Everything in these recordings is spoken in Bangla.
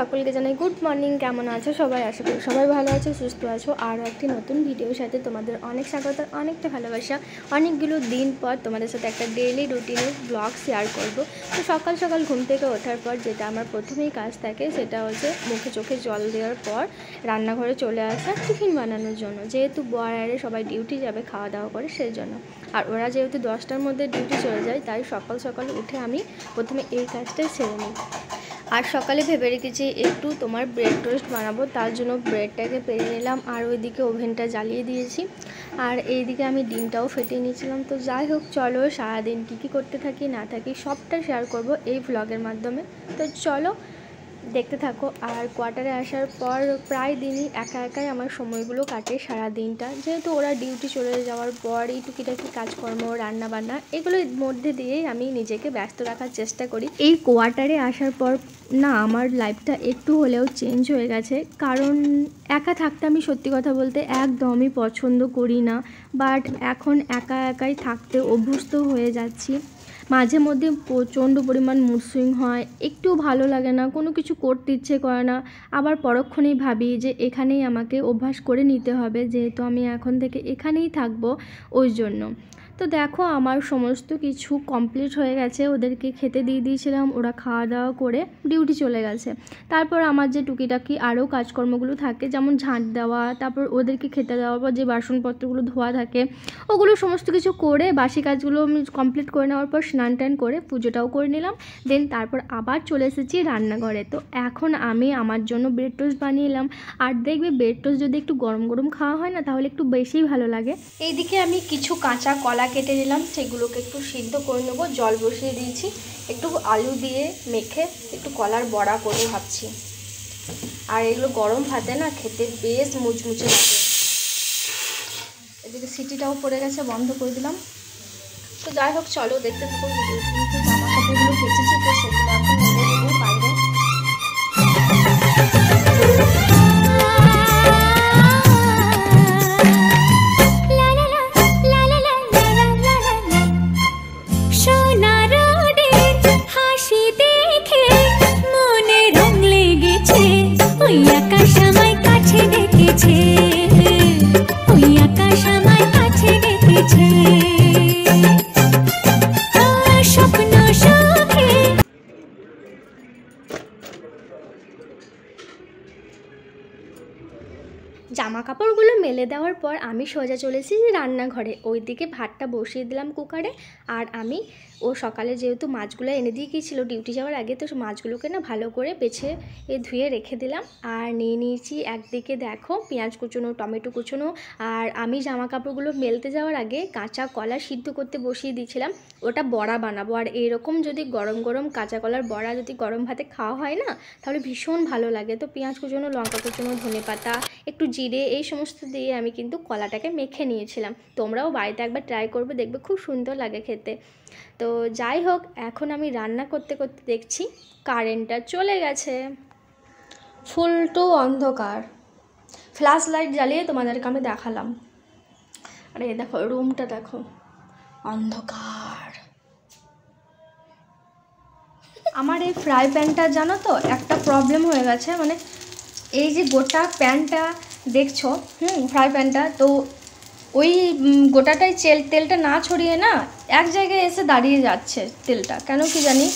সকলকে জানাই গুড মর্নিং কেমন আছো সবাই আশা করি সবাই ভালো আছো সুস্থ আছো আরও একটি নতুন ভিডিওর সাথে তোমাদের অনেক স্বাগত অনেকটা ভালোবাসা অনেকগুলো দিন পর তোমাদের সাথে একটা ডেইলি রুটিনের ব্লগ শেয়ার করব তো সকাল সকাল ঘুম থেকে ওঠার পর যেটা আমার প্রথমেই কাজ থাকে সেটা হচ্ছে মুখে চোখে জল দেওয়ার পর রান্নাঘরে চলে আসা টিফিন বানানোর জন্য যেহেতু বয়ারে সবাই ডিউটি যাবে খাওয়া দাওয়া করে সেই জন্য আর ওরা যেহেতু দশটার মধ্যে ডিউটি চলে যায় তাই সকাল সকাল উঠে আমি প্রথমে এই কাজটাই সেরে নিই আর সকালে ভেবে রেখেছি একটু তোমার ব্রেড টোস্ট বানাবো তার জন্য ব্রেডটাকে পেরে নিলাম আর ওইদিকে ওভেনটা জ্বালিয়ে দিয়েছি আর এইদিকে আমি ডিমটাও ফেটিয়ে নিয়েছিলাম তো যাই হোক চলো সারাদিন কী কী করতে থাকি না থাকি সবটা শেয়ার করব এই ভ্লগের মাধ্যমে তো চলো দেখতে থাকো আর কোয়ার্টারে আসার পর প্রায় দিনই একা একাই আমার সময়গুলো কাটে সারা দিনটা যেহেতু ওরা ডিউটি চলে যাওয়ার পর এই টুকিটাকি কাজকর্ম রান্না বান্না এগুলোর মধ্যে দিয়েই আমি নিজেকে ব্যস্ত রাখার চেষ্টা করি এই কোয়ার্টারে আসার পর না আমার লাইফটা একটু হলেও চেঞ্জ হয়ে গেছে কারণ একা থাকতে আমি সত্যি কথা বলতে একদমই পছন্দ করি না বাট এখন একা একাই থাকতে অভ্যস্ত হয়ে যাচ্ছি মাঝে মধ্যে প্রচণ্ড পরিমাণ মুডসুইং হয় একটু ভালো লাগে না কোনো কিছু করতে ইচ্ছে করে না আবার পরক্ষণেই ভাবি যে এখানেই আমাকে অভ্যাস করে নিতে হবে যেহেতু আমি এখন থেকে এখানেই থাকবো ওই জন্য তো দেখো আমার সমস্ত কিছু কমপ্লিট হয়ে গেছে ওদেরকে খেতে দিয়ে দিয়েছিলাম ওরা খাওয়া দাওয়া করে ডিউটি চলে গেছে তারপর আমার যে টুকিটাকি আরও কাজকর্মগুলো থাকে যেমন ঝাঁট দেওয়া তারপর ওদেরকে খেতে দেওয়ার পর যে বাসনপত্রগুলো ধোয়া থাকে ওগুলো সমস্ত কিছু করে বাসি কাজগুলো আমি কমপ্লিট করে নেওয়ার পর স্নান টান করে পুজোটাও করে নিলাম দেন তারপর আবার চলে এসেছি রান্নাঘরে তো এখন আমি আমার জন্য ব্রেড টোস্ট বানিয়ে এলাম আর দেখবে ব্রেড টোস্ট যদি একটু গরম গরম খাওয়া হয় না তাহলে একটু বেশিই ভালো লাগে এইদিকে আমি কিছু কাঁচা কলা কেটে নিলাম সেগুলোকে একটু সিদ্ধ করে নেবো জল বসিয়ে দিয়েছি একটু আলু দিয়ে মেখে একটু কলার বড়া করে ভাবছি আর এগুলো গরম ভাতে না খেতে বেশ মুচমুচে লাগে এদিকে সিটিটাও পড়ে গেছে বন্ধ করে দিলাম তো যাই হোক চলো দেখতে থাকো জামা কাপড়গুলো কেচেছি তো জামা কাপড়গুলো মেলে দেওয়ার পর আমি সোজা চলেছি রান্নাঘরে ওইদিকে ভাতটা বসিয়ে দিলাম কুকারে আর আমি ও সকালে যেহেতু মাছগুলো এনে দিয়ে গিয়েছিলো ডিউটি যাওয়ার আগে তো মাছগুলোকে না ভালো করে বেছে এ ধুয়ে রেখে দিলাম আর নিয়ে নিয়েছি একদিকে দেখো পেঁয়াজ কুচনো টমেটো কুচনো আর আমি জামা কাপড়গুলো মেলতে যাওয়ার আগে কাঁচা কলা সিদ্ধ করতে বসিয়ে দিয়েছিলাম ওটা বড়া বানাবো আর এরকম যদি গরম গরম কাঁচা কলার বড়া যদি গরম ভাতে খাওয়া হয় না তাহলে ভীষণ ভালো লাগে তো পেঁয়াজ কুচনো লঙ্কা কুচনো ধনে পাতা একটু জিরে এই সমস্ত দিয়ে আমি কিন্তু কলাটাকে মেখে নিয়েছিলাম তোমরাও বাড়িতে একবার ট্রাই করবে দেখবে খুব সুন্দর লাগে খেতে তো যাই হোক এখন আমি রান্না করতে করতে দেখছি কারেন্টটা চলে গেছে ফুল টু অন্ধকার ফ্ল্যাশ লাইট জ্বালিয়ে তোমাদেরকে আমি দেখালাম আরে দেখো রুমটা দেখো অন্ধকার আমার এই ফ্রাই প্যানটা জানো তো একটা প্রবলেম হয়ে গেছে মানে এই যে গোটা প্যানটা দেখছো হুম ফ্রাই প্যানটা তো ওই গোটাটাই চেল তেলটা না ছড়িয়ে না এক জায়গায় এসে দাঁড়িয়ে যাচ্ছে তেলটা কেন কি জানি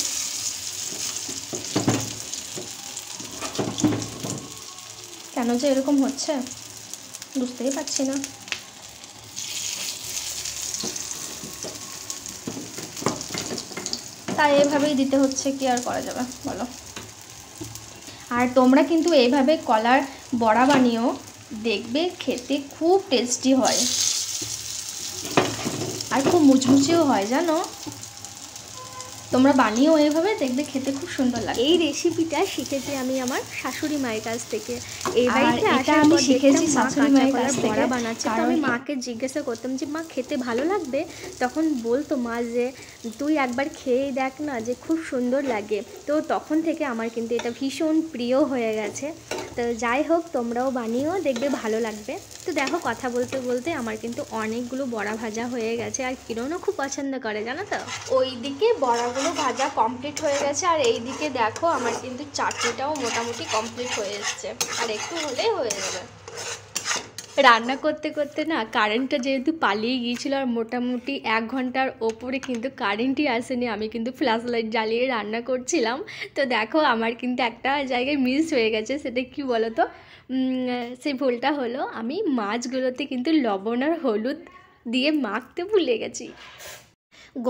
কেন যে এরকম হচ্ছে বুঝতেই পারছি না তাই এভাবেই দিতে হচ্ছে কি আর করা যাবে বলো আর তোমরা কিন্তু এইভাবে কলার বড়া বানিয়েও দেখবে খেতে খুব টেস্টি হয় আর খুব মুচমুচেও হয় জানো তোমরা বানিয়েও এইভাবে দেখবে খেতে খুব সুন্দর লাগে এই রেসিপিটা শিখেছি আমি আমার শাশুড়ি মায়ের কাছ থেকে আমি শিখেছি শাশুড়ি মায়ের বানাচ্ছি আমি মাকে জিজ্ঞাসা করতাম যে মা খেতে ভালো লাগবে তখন বলতো মা যে তুই একবার খেয়ে দেখ না যে খুব সুন্দর লাগে তো তখন থেকে আমার কিন্তু এটা ভীষণ প্রিয় হয়ে গেছে তো যাই হোক তোমরাও বানিয়েও দেখবে ভালো লাগবে তো দেখো কথা বলতে বলতে আমার কিন্তু অনেকগুলো বড়া ভাজা হয়ে গেছে আর কিরণও খুব পছন্দ করে জানো তো ওইদিকে বড়াগুলো পুরো ভাজা কমপ্লিট হয়ে গেছে আর এই দিকে দেখো আমার কিন্তু চাটনিটাও মোটামুটি কমপ্লিট হয়ে এসছে আর একটু হলেই হয়ে যাবে রান্না করতে করতে না কারেন্টটা যেহেতু পালিয়ে গিয়েছিলো আর মোটামুটি এক ঘন্টার ওপরে কিন্তু কারেন্টই আসেনি আমি কিন্তু ফ্ল্যাশ লাইট জ্বালিয়ে রান্না করছিলাম তো দেখো আমার কিন্তু একটা জায়গায় মিস হয়ে গেছে সেটা কি বলো তো সেই ভুলটা হলো আমি মাছগুলোতে কিন্তু লবণ আর হলুদ দিয়ে মাখতে ভুলে গেছি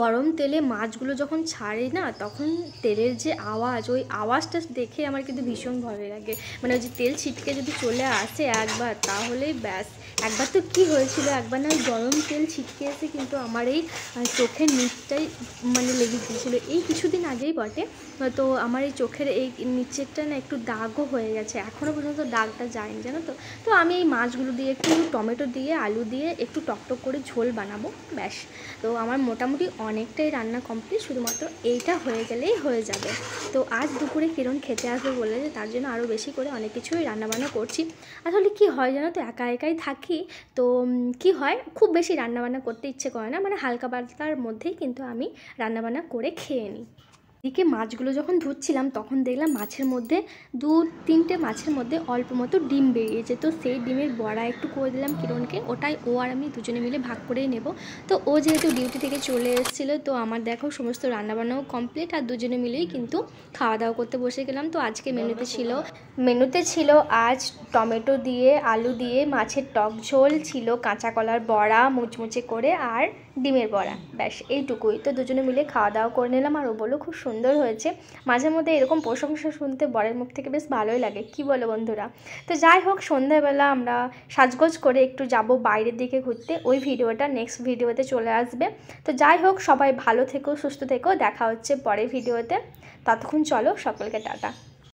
গরম তেলে মাছগুলো যখন ছাড়ে না তখন তেলের যে আওয়াজ ওই আওয়াজটা দেখে আমার কিন্তু ভীষণ ভয় লাগে মানে ওই যে তেল ছিটকে যদি চলে আসে একবার তাহলেই ব্যাস একবার তো কি হয়েছিল একবার না গরম তেল ছিটকে এসে কিন্তু আমার এই চোখের নিচটাই মানে লেগে গিয়েছিলো এই কিছুদিন আগেই বটে তো আমার এই চোখের এই নিচেরটা না একটু দাগও হয়ে গেছে এখনও পর্যন্ত দাগটা যায়নি জানো তো তো আমি এই মাছগুলো দিয়ে একটু টমেটো দিয়ে আলু দিয়ে একটু টকটক করে ঝোল বানাবো ব্যাস তো আমার মোটামুটি অনেকটাই রান্না কমপ্লিট শুধুমাত্র এইটা হয়ে গেলেই হয়ে যাবে তো আজ দুপুরে কিরণ খেতে আসবে বলে যে তার জন্য আরও বেশি করে অনেক কিছুই রান্নাবান্না করছি আসলে কি হয় যেন তো একা একাই থাকি তো কি হয় খুব বেশি রান্নাবান্না করতে ইচ্ছে করে না মানে হালকা পাতলার মধ্যেই কিন্তু আমি রান্নাবান্না করে খেয়ে নিই এদিকে মাছগুলো যখন ধুচ্ছিলাম তখন দেখলাম মাছের মধ্যে দু তিনটে মাছের মধ্যে অল্প মতো ডিম বেরিয়েছে তো সেই ডিমের বড়া একটু করে দিলাম কিরণকে ওটাই ও আর আমি দুজনে মিলে ভাগ করেই নেব তো ও যেহেতু ডিউটি থেকে চলে এসেছিলো তো আমার দেখো সমস্ত রান্নাবান্নাও কমপ্লিট আর দুজনে মিলেই কিন্তু খাওয়া দাওয়া করতে বসে গেলাম তো আজকে মেনুতে ছিল মেনুতে ছিল আজ টমেটো দিয়ে আলু দিয়ে মাছের টক ঝোল ছিল কাঁচা কলার বড়া মুচমুচে করে আর ডিমের বড়া ব্যাস এইটুকুই তো দুজনে মিলে খাওয়া দাওয়া করে নিলাম আর ও বলো খুব সুন্দর সুন্দর হয়েছে মাঝে মধ্যে এরকম প্রশংসা শুনতে বরের মুখ থেকে বেশ ভালোই লাগে কি বলো বন্ধুরা তো যাই হোক সন্ধ্যাবেলা আমরা সাজগোজ করে একটু যাব বাইরের দিকে ঘুরতে ওই ভিডিওটা নেক্সট ভিডিওতে চলে আসবে তো যাই হোক সবাই ভালো থেকো সুস্থ থেকো দেখা হচ্ছে পরের ভিডিওতে ততক্ষণ চলো সকলকে টাটা